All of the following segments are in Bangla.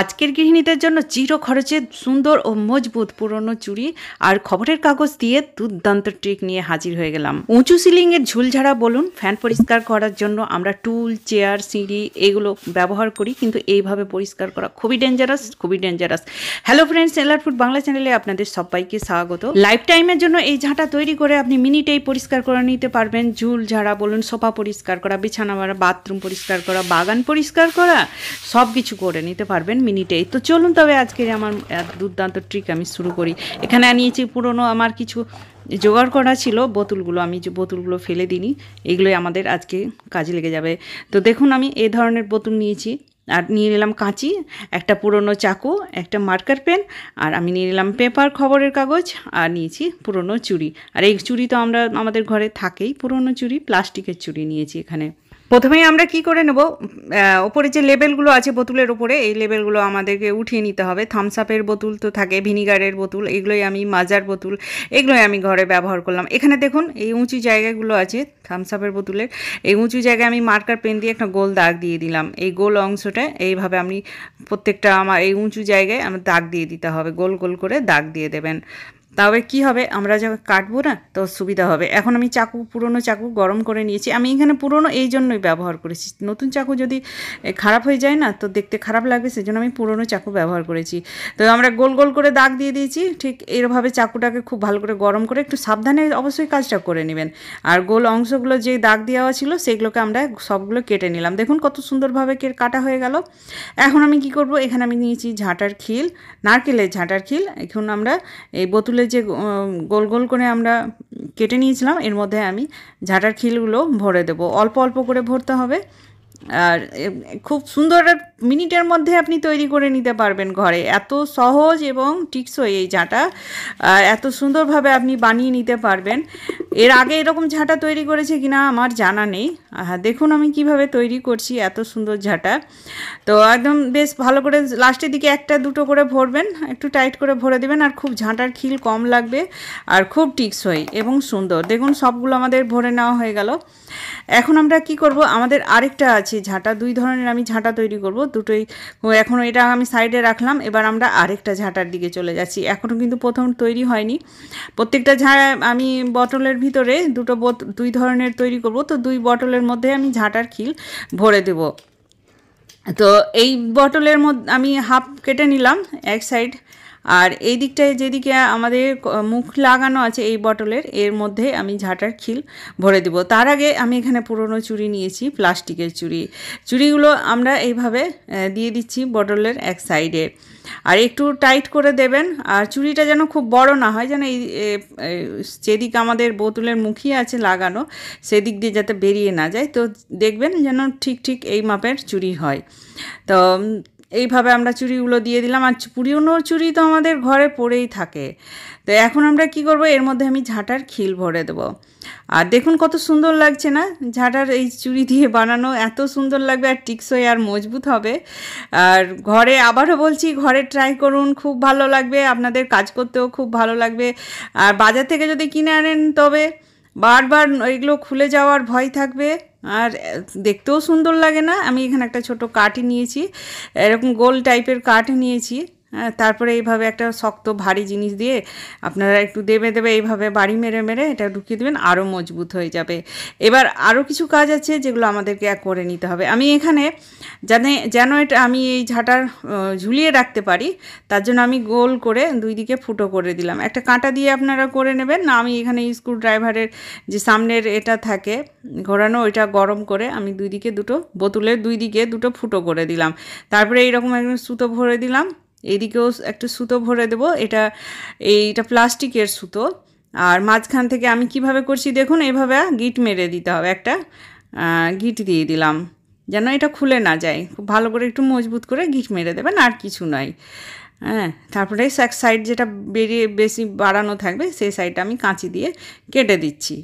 আজকের গৃহিণীদের জন্য চির খরচে সুন্দর ও মজবুত পুরনো চুড়ি আর খবরের কাগজ দিয়ে দুর্দান্ত ট্রিক নিয়ে হাজির হয়ে গেলাম উঁচু সিলিংয়ের ঝুলঝাড়া বলুন ফ্যান পরিষ্কার করার জন্য আমরা টুল চেয়ার সিঁড়ি এগুলো ব্যবহার করি কিন্তু এইভাবে পরিষ্কার করা খুবই ডেঞ্জারাস খুবই ডেঞ্জারাস হ্যালো ফ্রেন্ডস এলার ফুড বাংলা চ্যানেলে আপনাদের সবাইকে স্বাগত লাইফ টাইমের জন্য এই ঝাঁটা তৈরি করে আপনি মিনিটেই পরিষ্কার করে নিতে পারবেন ঝুল ঝাড়া বলুন সোফা পরিষ্কার করা বিছানা মারা বাথরুম পরিষ্কার করা বাগান পরিষ্কার করা সব কিছু করে নিতে পারবেন পারবেন মিনিটেই তো চলুন তবে আজকের আমার দুর্দান্ত ট্রিক আমি শুরু করি এখানে আনিয়েছি পুরনো আমার কিছু জোগাড় করা ছিল বোতলগুলো আমি যে বোতলগুলো ফেলে দিনি এগুলোই আমাদের আজকে কাজে লেগে যাবে তো দেখুন আমি এ ধরনের বোতল নিয়েছি আর নিয়ে নিলাম কাঁচি একটা পুরনো চাকু একটা মার্কার পেন আর আমি নিয়ে নিলাম পেপার খবরের কাগজ আর নিয়েছি পুরনো চুড়ি আর এই চুড়ি তো আমরা আমাদের ঘরে থাকেই পুরনো চুড়ি প্লাস্টিকের চুড়ি নিয়েছি এখানে প্রথমেই আমরা কি করে নেব ওপরে যে লেবেলগুলো আছে বোতলের ওপরে এই লেবেলগুলো আমাদেরকে উঠিয়ে নিতে হবে থামসাপের আপের বোতল তো থাকে ভিনিগারের বোতল এগুলোই আমি মাজার বোতল এগুলোই আমি ঘরে ব্যবহার করলাম এখানে দেখুন এই উঁচু জায়গাগুলো আছে থামসাপের আপের বোতলের এই উঁচু জায়গায় আমি মার্কার পেন দিয়ে একটা গোল দাগ দিয়ে দিলাম এই গোল অংশটা এইভাবে আমি প্রত্যেকটা আমার এই উঁচু জায়গায় আমার দাগ দিয়ে দিতে হবে গোল গোল করে দাগ দিয়ে দেবেন তবে কি হবে আমরা যখন কাটবো না তো সুবিধা হবে এখন আমি চাকু পুরনো চাকু গরম করে নিয়েছি আমি এখানে পুরনো এই জন্যই ব্যবহার করেছি নতুন চাকু যদি খারাপ হয়ে যায় না তো দেখতে খারাপ লাগবে জন্য আমি পুরনো চাকু ব্যবহার করেছি তো আমরা গোল গোল করে দাগ দিয়ে দিয়েছি ঠিক এরভাবে চাকুটাকে খুব ভালো করে গরম করে একটু সাবধানে অবশ্যই কাজটা করে নেবেন আর গোল অংশগুলো যে দাগ দেওয়া ছিল সেগুলোকে আমরা সবগুলো কেটে নিলাম দেখুন কত সুন্দরভাবে কে কাটা হয়ে গেল এখন আমি কি করব এখানে আমি নিয়েছি ঝাঁটার খিল নারকেলের ঝাঁটার খিল এখন আমরা এই বোতলে যে গোল গোল করে আমরা কেটে নিয়েছিলাম এর মধ্যে আমি ঝাঁটার খিলগুলো ভরে দেব অল্প অল্প করে ভরতে হবে আর খুব সুন্দর মিনিটের মধ্যে আপনি তৈরি করে নিতে পারবেন ঘরে এত সহজ এবং টিকসই এই ঝাঁটা এত সুন্দরভাবে আপনি বানিয়ে নিতে পারবেন এর আগে এরকম ঝাঁটা তৈরি করেছে কিনা আমার জানা নেই হ্যাঁ দেখুন আমি কিভাবে তৈরি করছি এত সুন্দর ঝাঁটা তো একদম বেশ ভালো করে লাস্টের দিকে একটা দুটো করে ভরবেন একটু টাইট করে ভরে দেবেন আর খুব ঝাঁটার খিল কম লাগবে আর খুব টিকসই এবং সুন্দর দেখুন সবগুলো আমাদের ভরে নেওয়া হয়ে গেল এখন আমরা কি করব আমাদের আরেকটা আছে আছে ঝাঁটা দুই ধরনের আমি ঝাঁটা তৈরি করব দুটোই এখন এটা আমি সাইডে রাখলাম এবার আমরা আরেকটা ঝাঁটার দিকে চলে যাচ্ছি এখনও কিন্তু প্রথম তৈরি হয়নি প্রত্যেকটা ঝাঁটা আমি বটলের ভিতরে দুটো দুই ধরনের তৈরি করব তো দুই বটলের মধ্যে আমি ঝাঁটার খিল ভরে দেবো তো এই বটলের মধ্যে আমি হাফ কেটে নিলাম এক সাইড আর এই দিকটায় যেদিকে আমাদের মুখ লাগানো আছে এই বটলের এর মধ্যে আমি ঝাঁটার খিল ভরে দেবো তার আগে আমি এখানে পুরনো চুড়ি নিয়েছি প্লাস্টিকের চুড়ি চুড়িগুলো আমরা এইভাবে দিয়ে দিচ্ছি বটলের এক সাইডে আর একটু টাইট করে দেবেন আর চুড়িটা যেন খুব বড় না হয় যেন এই যেদিক আমাদের বোতলের মুখি আছে লাগানো সেদিক দিয়ে যাতে বেরিয়ে না যায় তো দেখবেন যেন ঠিক ঠিক এই মাপের চুড়ি হয় তো এইভাবে আমরা চুড়িগুলো দিয়ে দিলাম আর পুরনো চুড়ি তো আমাদের ঘরে পড়েই থাকে তো এখন আমরা কি করব এর মধ্যে আমি ঝাঁটার খিল ভরে দেব আর দেখুন কত সুন্দর লাগছে না ঝাঁটার এই চুড়ি দিয়ে বানানো এত সুন্দর লাগবে আর টিকসই আর মজবুত হবে আর ঘরে আবারও বলছি ঘরে ট্রাই করুন খুব ভালো লাগবে আপনাদের কাজ করতেও খুব ভালো লাগবে আর বাজার থেকে যদি কিনে আনেন তবে বারবার এগুলো খুলে যাওয়ার ভয় থাকবে আর দেখতেও সুন্দর লাগে না আমি এখানে একটা ছোট কাঠ নিয়েছি এরকম গোল টাইপের কাঠ নিয়েছি হ্যাঁ তারপরে এইভাবে একটা শক্ত ভারী জিনিস দিয়ে আপনারা একটু দেবে দেবে এইভাবে বাড়ি মেরে মেরে এটা ঢুকিয়ে দেবেন আরও মজবুত হয়ে যাবে এবার আরও কিছু কাজ আছে যেগুলো আমাদেরকে করে নিতে হবে আমি এখানে জানে যেন এটা আমি এই ঝাঁটার ঝুলিয়ে রাখতে পারি তার জন্য আমি গোল করে দুই দিকে ফুটো করে দিলাম একটা কাঁটা দিয়ে আপনারা করে নেবেন না আমি এখানে স্ক্রু ড্রাইভারের যে সামনের এটা থাকে ঘোরানো ওইটা গরম করে আমি দুই দিকে দুটো বোতলের দুই দিকে দুটো ফুটো করে দিলাম তারপরে এইরকম একদম সুতো ভরে দিলাম এদিকেও একটা সুতো ভরে দেব এটা এইটা প্লাস্টিকের সুতো আর মাঝখান থেকে আমি কিভাবে করছি দেখুন এভাবে গিট মেরে দিতে হবে একটা গিট দিয়ে দিলাম যেন এটা খুলে না যায় খুব ভালো করে একটু মজবুত করে গিট মেরে দেবেন আর কিছু নয় হ্যাঁ তারপরে এক সাইড যেটা বেরিয়ে বেশি বাড়ানো থাকবে সেই সাইডটা আমি কাঁচি দিয়ে কেটে দিচ্ছি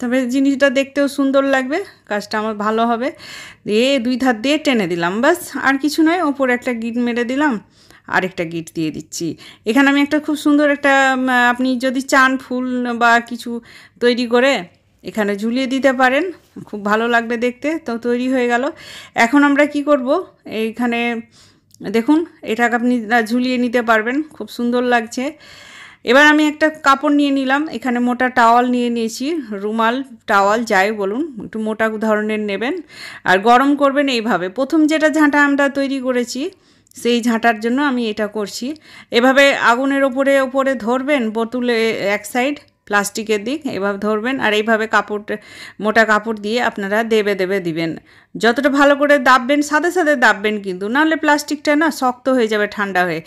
তবে জিনিসটা দেখতেও সুন্দর লাগবে কাজটা আমার ভালো হবে দিয়ে দুই ধার দিয়ে টেনে দিলাম ব্যাস আর কিছু নয় ওপর একটা গিট মেরে দিলাম আরেকটা গিট দিয়ে দিচ্ছি এখানে আমি একটা খুব সুন্দর একটা আপনি যদি চান ফুল বা কিছু তৈরি করে এখানে ঝুলিয়ে দিতে পারেন খুব ভালো লাগবে দেখতে তো তৈরি হয়ে গেল এখন আমরা কি করব এইখানে দেখুন এটা আপনি ঝুলিয়ে নিতে পারবেন খুব সুন্দর লাগছে এবার আমি একটা কাপড় নিয়ে নিলাম এখানে মোটা টাওয়াল নিয়ে নিয়েছি রুমাল টাওয়াল যাই বলুন একটু মোটা ধরনের নেবেন আর গরম করবেন এইভাবে প্রথম যেটা ঝাঁটা আমরা তৈরি করেছি সেই ঝাঁটার জন্য আমি এটা করছি এভাবে আগুনের ওপরে ওপরে ধরবেন বোতলে এক সাইড প্লাস্টিকের দিক এভাবে ধরবেন আর এইভাবে কাপড় মোটা কাপড় দিয়ে আপনারা দেবে দেবে দিবেন যতটা ভালো করে দাববেন সাথে সাথে দাববেন কিন্তু নাহলে প্লাস্টিকটা না শক্ত হয়ে যাবে ঠান্ডা হয়ে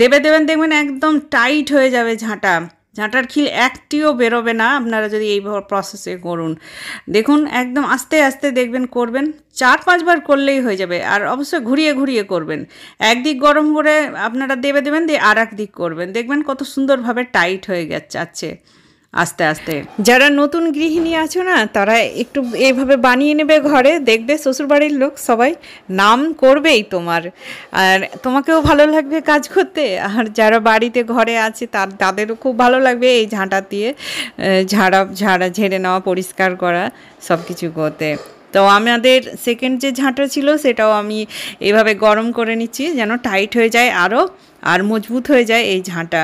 দেবে দেবেন দেখবেন একদম টাইট হয়ে যাবে ঝাঁটা ঝাঁটার খিল একটিও বেরোবে না আপনারা যদি এই প্রসেসে করুন দেখুন একদম আস্তে আস্তে দেখবেন করবেন চার পাঁচবার করলেই হয়ে যাবে আর অবশ্যই ঘুরিয়ে ঘুরিয়ে করবেন একদিক গরম করে আপনারা দেবে দেবেন দিয়ে আর দিক করবেন দেখবেন কত সুন্দরভাবে টাইট হয়ে যাচ্ছে আস্তে আস্তে যারা নতুন গৃহিণী আছো না তারা একটু এইভাবে বানিয়ে নেবে ঘরে দেখবে শ্বশুরবাড়ির লোক সবাই নাম করবেই তোমার আর তোমাকেও ভালো লাগবে কাজ করতে আর যারা বাড়িতে ঘরে আছে তার তাদেরও খুব ভালো লাগবে এই ঝাঁটা দিয়ে ঝাড়া ঝাড়া ঝেড়ে নেওয়া পরিষ্কার করা সব কিছু করতে তো আমাদের সেকেন্ড যে ঝাঁটা ছিল সেটাও আমি এভাবে গরম করে নিচ্ছি যেন টাইট হয়ে যায় আরও আর মজবুত হয়ে যায় এই ঝাঁটা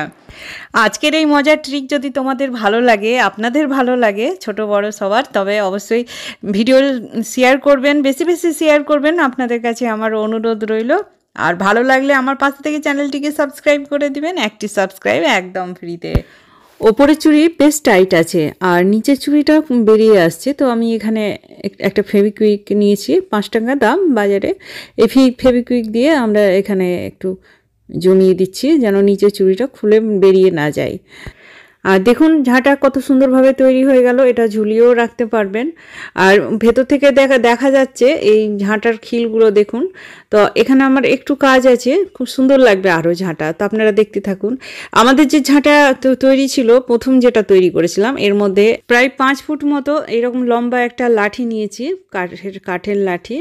আজকের এই মজার ট্রিক যদি তোমাদের ভালো লাগে আপনাদের ভালো লাগে ছোট বড় সবার তবে অবশ্যই ভিডিও শেয়ার করবেন বেশি বেশি শেয়ার করবেন আপনাদের কাছে আমার অনুরোধ রইল আর ভালো লাগলে আমার পাশে থেকে চ্যানেলটিকে সাবস্ক্রাইব করে দিবেন একটি সাবস্ক্রাইব একদম ফ্রিতে ওপরের চুড়ি বেশ টাইট আছে আর নিচের চুড়িটা বেরিয়ে আসছে তো আমি এখানে একটা ফেভিকুইক নিয়েছি পাঁচ টাকা দাম বাজারে এই ফেভিকুইক দিয়ে আমরা এখানে একটু জমিয়ে দিচ্ছি যেন নিচে চুড়িটা খুলে বেরিয়ে না যায় আর দেখুন ঝাঁটা কত সুন্দরভাবে তৈরি হয়ে গেল এটা ঝুলিয়েও রাখতে পারবেন আর ভেতর থেকে দেখা দেখা যাচ্ছে এই ঝাঁটার খিলগুলো দেখুন তো এখানে আমার একটু কাজ আছে খুব সুন্দর লাগবে আরও ঝাঁটা তো আপনারা দেখতে থাকুন আমাদের যে ঝাঁটা তৈরি ছিল প্রথম যেটা তৈরি করেছিলাম এর মধ্যে প্রায় পাঁচ ফুট মতো এরকম লম্বা একটা লাঠি নিয়েছি কাঠের কাঠের লাঠি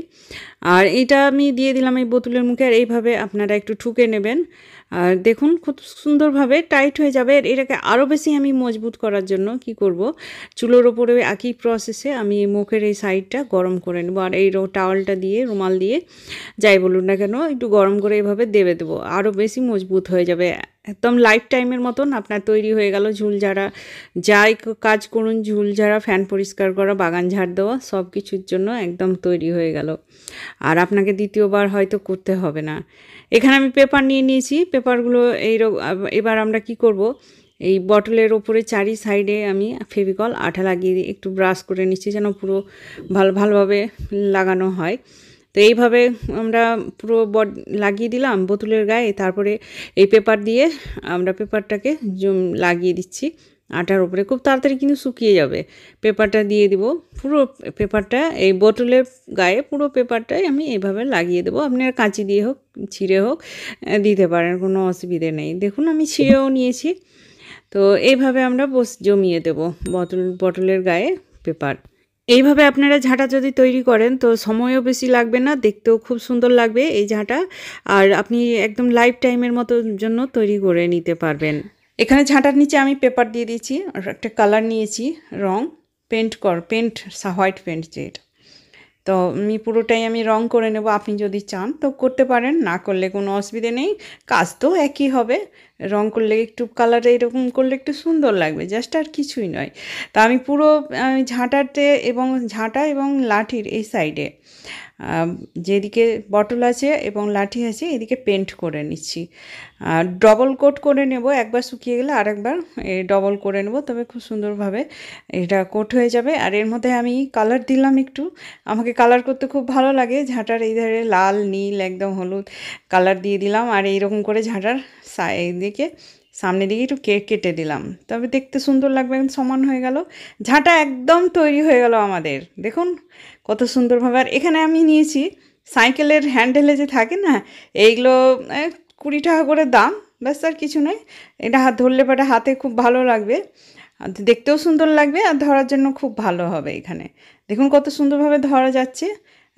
আর এটা আমি দিয়ে দিলাম এই বোতলের মুখে আর এইভাবে আপনারা একটু ঠুকে নেবেন আর দেখুন খুব সুন্দরভাবে টাইট হয়ে যাবে আর এটাকে আরও বেশি আমি মজবুত করার জন্য কি করব চুলোর ওপরে একই প্রসেসে আমি মুখের এই সাইডটা গরম করে নেবো আর এই টাওয়ালটা দিয়ে রুমাল দিয়ে যাই বলুন না কেন একটু গরম করে এভাবে দেবে দেবো আরও বেশি মজবুত হয়ে যাবে একদম লাইফ টাইমের মতন আপনার তৈরি হয়ে গেল ঝুল ঝাড়া যাই কাজ করুন ঝুল ঝাড়া ফ্যান পরিষ্কার করা বাগান ঝাড় দেওয়া সব কিছুর জন্য একদম তৈরি হয়ে গেল আর আপনাকে দ্বিতীয়বার হয়তো করতে হবে না এখানে আমি পেপার নিয়ে নিয়েছি পেপারগুলো এই এবার আমরা কি করব এই বটলের ওপরে চারি সাইডে আমি ফেভিকল আঠা লাগিয়ে একটু ব্রাশ করে নিচ্ছি যেন পুরো ভালো ভালোভাবে লাগানো হয় তো এইভাবে আমরা পুরো বড লাগিয়ে দিলাম বোতলের গায়ে তারপরে এই পেপার দিয়ে আমরা পেপারটাকে লাগিয়ে দিচ্ছি আটার উপরে খুব তাড়াতাড়ি কিন্তু শুকিয়ে যাবে পেপারটা দিয়ে দিব পুরো পেপারটা এই বোতলের গায়ে পুরো পেপারটাই আমি এইভাবে লাগিয়ে দেবো আপনার কাঁচি দিয়ে হোক ছিঁড়ে হোক দিতে পারেন কোনো অসুবিধে নেই দেখুন আমি ছিঁড়েও নিয়েছি তো এইভাবে আমরা বস জমিয়ে দেবো বোতল বটলের গায়ে পেপার এইভাবে আপনারা ঝাঁটা যদি তৈরি করেন তো সময়ও বেশি লাগবে না দেখতেও খুব সুন্দর লাগবে এই ঝাঁটা আর আপনি একদম লাইফ টাইমের মতো জন্য তৈরি করে নিতে পারবেন এখানে ঝাঁটার নিচে আমি পেপার দিয়ে দিয়েছি আর একটা কালার নিয়েছি রং পেন্ট কর পেন্ট হোয়াইট পেন্ট যেট তো আমি পুরোটাই আমি রং করে নেব আপনি যদি চান তো করতে পারেন না করলে কোনো অসুবিধে নেই কাজ তো একই হবে রং করলে একটু কালারে এরকম করলে একটু সুন্দর লাগবে জাস্ট আর কিছুই নয় তা আমি পুরো ঝাঁটাতে এবং ঝাঁটা এবং লাঠির এই সাইডে যেদিকে বটল আছে এবং লাঠি আছে এদিকে পেন্ট করে নিচ্ছি ডবল কোট করে নেব একবার শুকিয়ে গেলে আরেকবার ডবল করে নেব তবে খুব সুন্দরভাবে এটা কোট হয়ে যাবে আর এর মধ্যে আমি কালার দিলাম একটু আমাকে কালার করতে খুব ভালো লাগে ঝাঁটার এই ধারে লাল নীল একদম হলুদ কালার দিয়ে দিলাম আর এইরকম করে ঝাঁটার সাইড দিকে সামনে দিকে একটু কেক কেটে দিলাম তবে দেখতে সুন্দর লাগবে সমান হয়ে গেল ঝাঁটা একদম তৈরি হয়ে গেল আমাদের দেখুন কত সুন্দরভাবে আর এখানে আমি নিয়েছি সাইকেলের হ্যান্ডেলে যে থাকে না এইগুলো কুড়ি টাকা করে দাম ব্যাস আর কিছু নয় এটা হাত ধরলে পাটা হাতে খুব ভালো লাগবে দেখতেও সুন্দর লাগবে আর ধরার জন্য খুব ভালো হবে এখানে দেখুন কত সুন্দরভাবে ধরা যাচ্ছে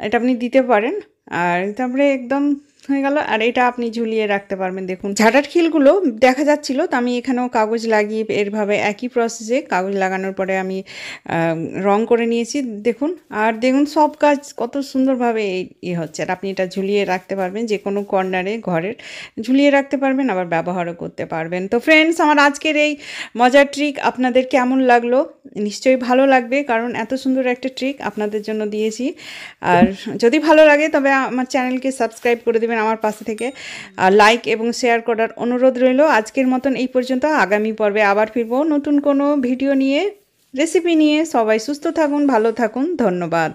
এটা আপনি দিতে পারেন আর তারপরে একদম হয়ে গেল আর এটা আপনি ঝুলিয়ে রাখতে পারবেন দেখুন ঝাটার খিলগুলো দেখা যাচ্ছিল তো আমি এখানেও কাগজ লাগিয়ে এরভাবে একই প্রসেসে কাগজ লাগানোর পরে আমি রং করে নিয়েছি দেখুন আর দেখুন সব কাজ কত সুন্দরভাবে ইয়ে হচ্ছে আর আপনি এটা ঝুলিয়ে রাখতে পারবেন যে কোনো কর্নারে ঘরের ঝুলিয়ে রাখতে পারবেন আবার ব্যবহারও করতে পারবেন তো ফ্রেন্ডস আমার আজকের এই মজার ট্রিক আপনাদের কেমন লাগলো নিশ্চয়ই ভালো লাগবে কারণ এত সুন্দর একটা ট্রিক আপনাদের জন্য দিয়েছি আর যদি ভালো লাগে তবে আমার চ্যানেলকে সাবস্ক্রাইব করে দেবেন আমার পাশে থেকে লাইক এবং শেয়ার করার অনুরোধ রইল আজকের মতন এই পর্যন্ত আগামী পর্বে আবার ফিরব নতুন কোনো ভিডিও নিয়ে রেসিপি নিয়ে সবাই সুস্থ থাকুন ভালো থাকুন ধন্যবাদ